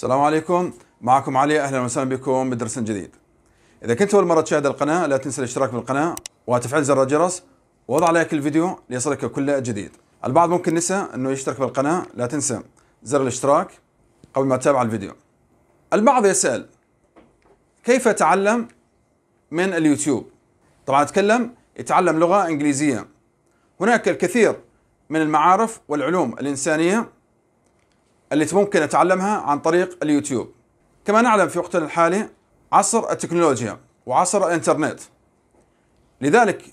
السلام عليكم معكم علي اهلا وسهلا بكم بدرس جديد اذا كنت اول مره تشاهد القناه لا تنسى الاشتراك بالقناه وتفعيل زر الجرس ووضع لايك الفيديو ليصلك كل جديد البعض ممكن نسى انه يشترك بالقناه لا تنسى زر الاشتراك قبل ما تتابع الفيديو البعض يسال كيف اتعلم من اليوتيوب طبعا اتكلم يتعلم لغه انجليزيه هناك الكثير من المعارف والعلوم الانسانيه التي ممكن أتعلمها عن طريق اليوتيوب كما نعلم في وقتنا الحالي عصر التكنولوجيا وعصر الإنترنت لذلك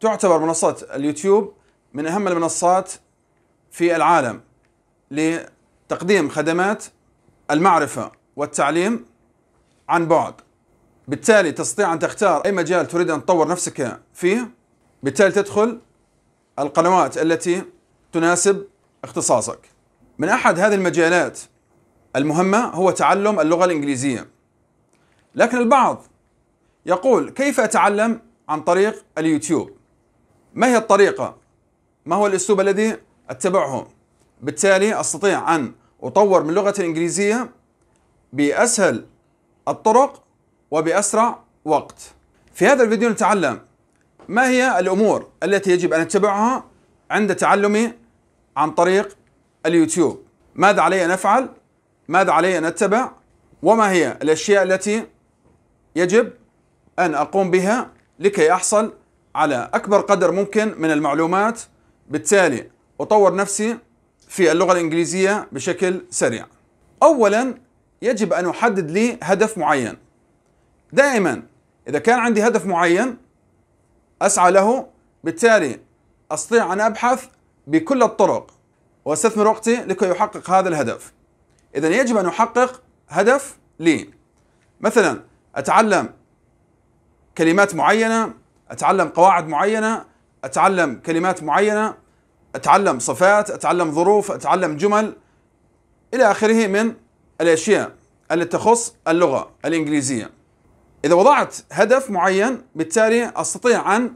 تعتبر منصة اليوتيوب من أهم المنصات في العالم لتقديم خدمات المعرفة والتعليم عن بعد بالتالي تستطيع أن تختار أي مجال تريد أن تطور نفسك فيه بالتالي تدخل القنوات التي تناسب اختصاصك من أحد هذه المجالات المهمة هو تعلم اللغة الإنجليزية لكن البعض يقول كيف أتعلم عن طريق اليوتيوب ما هي الطريقة ما هو الأسلوب الذي أتبعه بالتالي أستطيع أن أطور من لغتي الإنجليزية بأسهل الطرق وبأسرع وقت في هذا الفيديو نتعلم ما هي الأمور التي يجب أن أتبعها عند تعلمي عن طريق اليوتيوب ماذا علي أن أفعل؟ ماذا علي أن أتبع؟ وما هي الأشياء التي يجب أن أقوم بها لكي أحصل على أكبر قدر ممكن من المعلومات بالتالي أطور نفسي في اللغة الإنجليزية بشكل سريع أولا يجب أن أحدد لي هدف معين دائما إذا كان عندي هدف معين أسعى له بالتالي أستطيع أن أبحث بكل الطرق واستثمر وقتي لكي احقق هذا الهدف اذا يجب ان احقق هدف لي مثلا اتعلم كلمات معينه اتعلم قواعد معينه اتعلم كلمات معينه اتعلم صفات اتعلم ظروف اتعلم جمل الى اخره من الاشياء التي تخص اللغه الانجليزيه اذا وضعت هدف معين بالتالي استطيع ان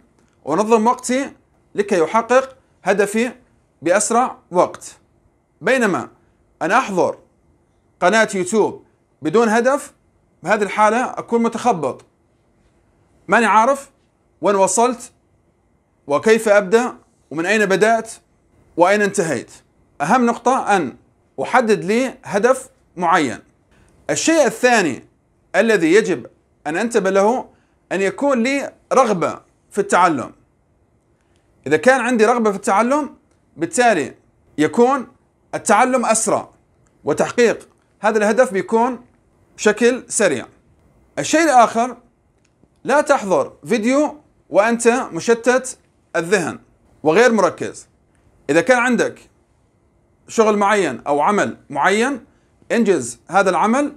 انظم وقتي لكي احقق هدفي بأسرع وقت بينما أنا أحضر قناة يوتيوب بدون هدف بهذه الحالة أكون متخبط ماني عارف وين وصلت وكيف أبدأ ومن أين بدأت وأين انتهيت أهم نقطة أن أحدد لي هدف معين الشيء الثاني الذي يجب أن أنتبه له أن يكون لي رغبة في التعلم إذا كان عندي رغبة في التعلم بالتالي يكون التعلم أسرع وتحقيق هذا الهدف بيكون بشكل سريع الشيء الآخر لا تحضر فيديو وأنت مشتت الذهن وغير مركز إذا كان عندك شغل معين أو عمل معين انجز هذا العمل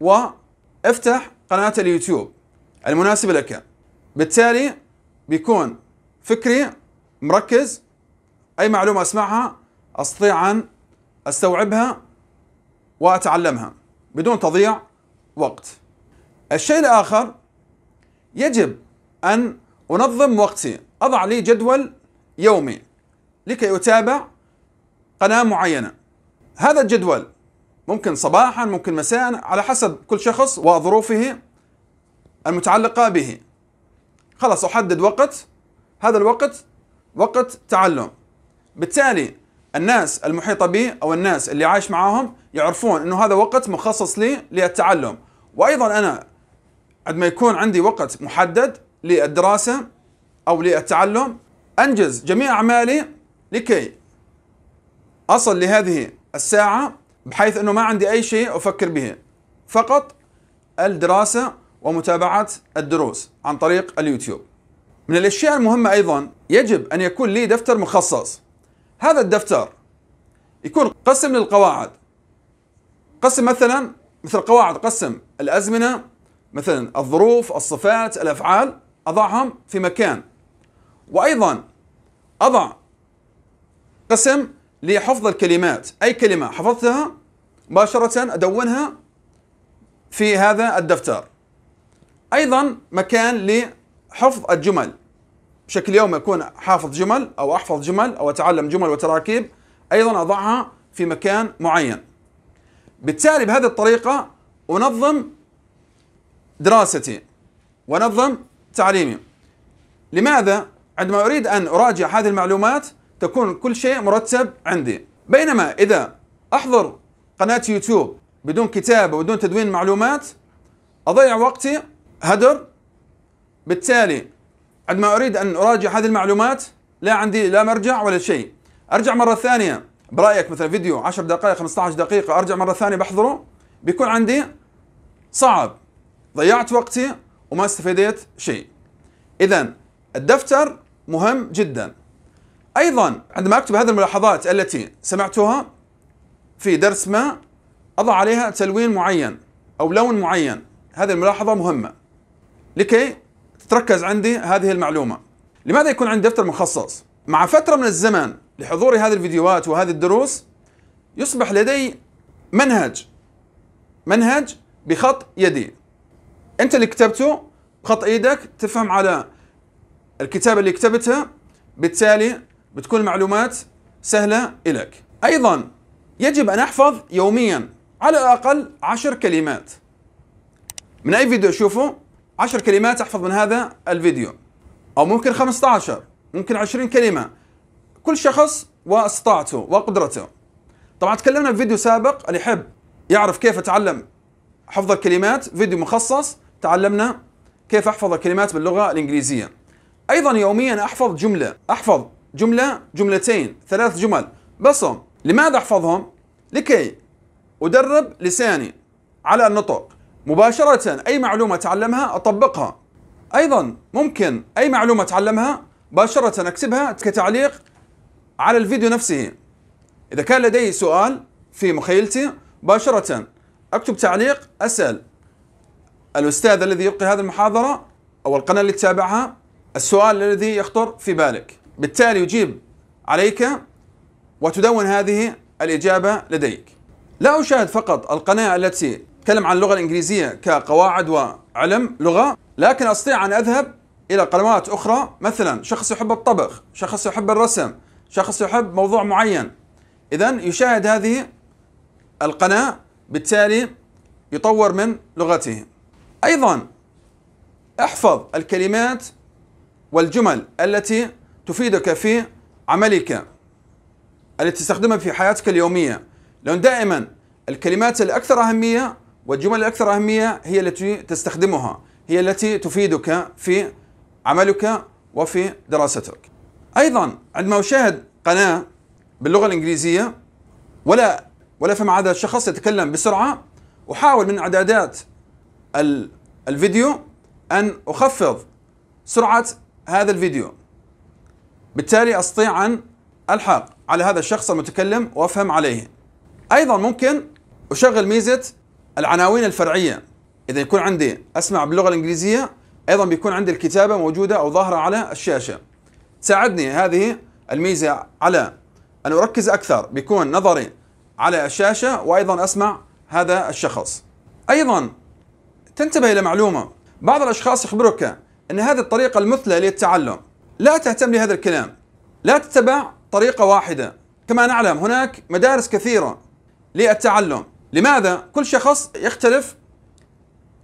وافتح قناة اليوتيوب المناسبة لك بالتالي بيكون فكري مركز أي معلومة أسمعها أستطيع أن أستوعبها وأتعلمها بدون تضيع وقت الشيء الآخر يجب أن أنظم وقتي أضع لي جدول يومي لكي أتابع قناة معينة هذا الجدول ممكن صباحا ممكن مساء على حسب كل شخص وظروفه المتعلقة به خلاص أحدد وقت هذا الوقت وقت تعلم بالتالي الناس المحيطة بي أو الناس اللي عايش معاهم يعرفون أنه هذا وقت مخصص لي للتعلم وأيضا أنا عندما يكون عندي وقت محدد للدراسة أو للتعلم أنجز جميع أعمالي لكي أصل لهذه الساعة بحيث أنه ما عندي أي شيء أفكر به فقط الدراسة ومتابعة الدروس عن طريق اليوتيوب من الأشياء المهمة أيضا يجب أن يكون لي دفتر مخصص هذا الدفتر يكون قسم للقواعد قسم مثلا مثل قواعد قسم الأزمنة مثلا الظروف الصفات الأفعال أضعهم في مكان وأيضا أضع قسم لحفظ الكلمات أي كلمة حفظتها مباشرة أدونها في هذا الدفتر أيضا مكان لحفظ الجمل بشكل يومي أكون حافظ جمل أو أحفظ جمل أو أتعلم جمل وتراكيب أيضا أضعها في مكان معين بالتالي بهذه الطريقة أنظم دراستي وأنظم تعليمي لماذا؟ عندما أريد أن أراجع هذه المعلومات تكون كل شيء مرتب عندي بينما إذا أحضر قناة يوتيوب بدون كتابة وبدون تدوين معلومات أضيع وقتي هدر بالتالي عندما اريد ان اراجع هذه المعلومات لا عندي لا مرجع ولا شيء ارجع مره ثانيه برايك مثلا فيديو 10 دقائق 15 دقيقه ارجع مره ثانيه بحضره بيكون عندي صعب ضيعت وقتي وما استفيدت شيء اذا الدفتر مهم جدا ايضا عندما اكتب هذه الملاحظات التي سمعتها في درس ما اضع عليها تلوين معين او لون معين هذه الملاحظه مهمه لكي تركز عندي هذه المعلومة لماذا يكون عندي دفتر مخصص؟ مع فترة من الزمن لحضور هذه الفيديوهات وهذه الدروس يصبح لدي منهج منهج بخط يدي انت اللي كتبته بخط ايدك تفهم على الكتابة اللي كتبتها بالتالي بتكون المعلومات سهلة لك أيضا يجب أن أحفظ يوميا على الأقل عشر كلمات من أي فيديو أشوفه عشر كلمات احفظ من هذا الفيديو او ممكن 15 ممكن 20 كلمه كل شخص واستطاعته وقدرته طبعا تكلمنا في فيديو سابق اللي يحب يعرف كيف اتعلم حفظ الكلمات فيديو مخصص تعلمنا كيف احفظ الكلمات باللغه الانجليزيه ايضا يوميا احفظ جمله احفظ جمله جملتين ثلاث جمل بصم لماذا احفظهم لكي ادرب لساني على النطق مباشرة أي معلومة تعلمها أطبقها أيضا ممكن أي معلومة تعلمها مباشرة أكتبها كتعليق على الفيديو نفسه إذا كان لدي سؤال في مخيلتي مباشرة أكتب تعليق أسأل الأستاذ الذي يلقي هذه المحاضرة أو القناة اللي تتابعها السؤال الذي يخطر في بالك بالتالي يجيب عليك وتدون هذه الإجابة لديك لا أشاهد فقط القناة التي أتكلم عن اللغة الإنجليزية كقواعد وعلم لغة لكن أستطيع أن أذهب إلى قنوات أخرى مثلا شخص يحب الطبخ شخص يحب الرسم شخص يحب موضوع معين إذا يشاهد هذه القناة بالتالي يطور من لغته أيضا احفظ الكلمات والجمل التي تفيدك في عملك التي تستخدمها في حياتك اليومية لأن دائما الكلمات الأكثر أهمية والجمل الأكثر أهمية هي التي تستخدمها هي التي تفيدك في عملك وفي دراستك أيضا عندما أشاهد قناة باللغة الإنجليزية ولا ولا فهم هذا الشخص يتكلم بسرعة أحاول من إعدادات الفيديو أن أخفض سرعة هذا الفيديو بالتالي أستطيع أن ألحق على هذا الشخص المتكلم وأفهم عليه أيضا ممكن أشغل ميزة العناوين الفرعيه اذا يكون عندي اسمع باللغه الانجليزيه ايضا بيكون عندي الكتابه موجوده او ظاهره على الشاشه تساعدني هذه الميزه على ان اركز اكثر بيكون نظري على الشاشه وايضا اسمع هذا الشخص ايضا تنتبه الى معلومه بعض الاشخاص يخبرك ان هذه الطريقه المثلى للتعلم لا تهتم لهذا الكلام لا تتبع طريقه واحده كما نعلم هناك مدارس كثيره للتعلم لماذا؟ كل شخص يختلف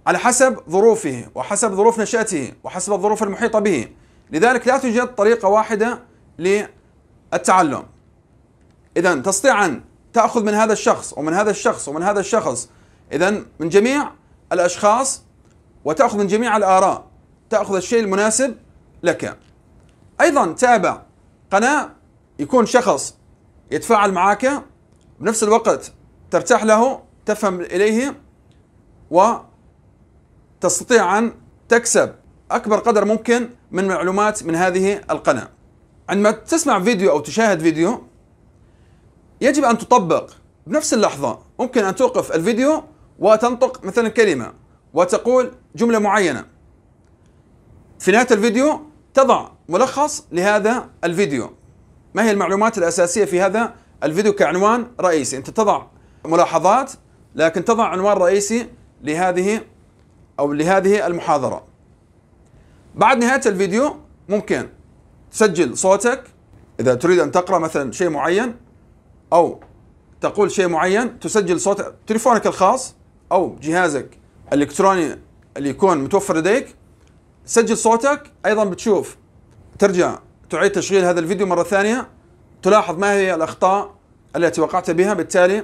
على حسب ظروفه وحسب ظروف نشأته وحسب الظروف المحيطة به لذلك لا توجد طريقة واحدة للتعلم إذا تستطيع أن تأخذ من هذا الشخص ومن هذا الشخص ومن هذا الشخص إذا من جميع الأشخاص وتأخذ من جميع الآراء تأخذ الشيء المناسب لك أيضا تابع قناة يكون شخص يتفاعل معك بنفس الوقت ترتاح له تفهم إليه وتستطيع أن تكسب أكبر قدر ممكن من معلومات من هذه القناة عندما تسمع فيديو أو تشاهد فيديو يجب أن تطبق بنفس اللحظة ممكن أن توقف الفيديو وتنطق مثلا كلمة وتقول جملة معينة في نهاية الفيديو تضع ملخص لهذا الفيديو ما هي المعلومات الأساسية في هذا الفيديو كعنوان رئيسي أنت تضع ملاحظات لكن تضع عنوان رئيسي لهذه أو لهذه المحاضرة بعد نهاية الفيديو ممكن تسجل صوتك إذا تريد أن تقرأ مثلا شيء معين أو تقول شيء معين تسجل صوت تليفونك الخاص أو جهازك الإلكتروني اللي يكون متوفر لديك سجل صوتك أيضا بتشوف ترجع تعيد تشغيل هذا الفيديو مرة ثانية تلاحظ ما هي الأخطاء التي وقعت بها بالتالي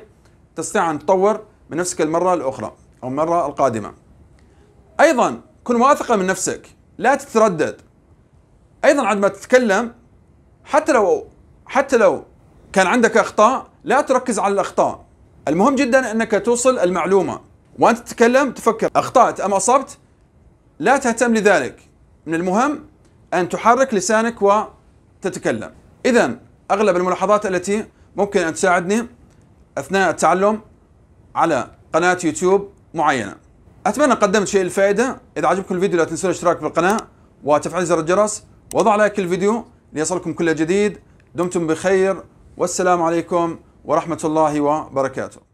تستطيع أن تطور من نفسك المرة الأخرى أو المرة القادمة أيضا كن واثقا من نفسك لا تتردد أيضا عندما تتكلم حتى لو حتى لو كان عندك أخطاء لا تركز على الأخطاء المهم جدا أنك توصل المعلومة وأنت تتكلم تفكر أخطأت أم أصبت لا تهتم لذلك من المهم أن تحرك لسانك وتتكلم إذا أغلب الملاحظات التي ممكن أن تساعدني اثناء التعلم على قناه يوتيوب معينه. اتمنى قدمت شيء الفائده، اذا عجبكم الفيديو لا تنسوا الاشتراك بالقناه وتفعيل زر الجرس وضع لايك الفيديو ليصلكم كل جديد دمتم بخير والسلام عليكم ورحمه الله وبركاته.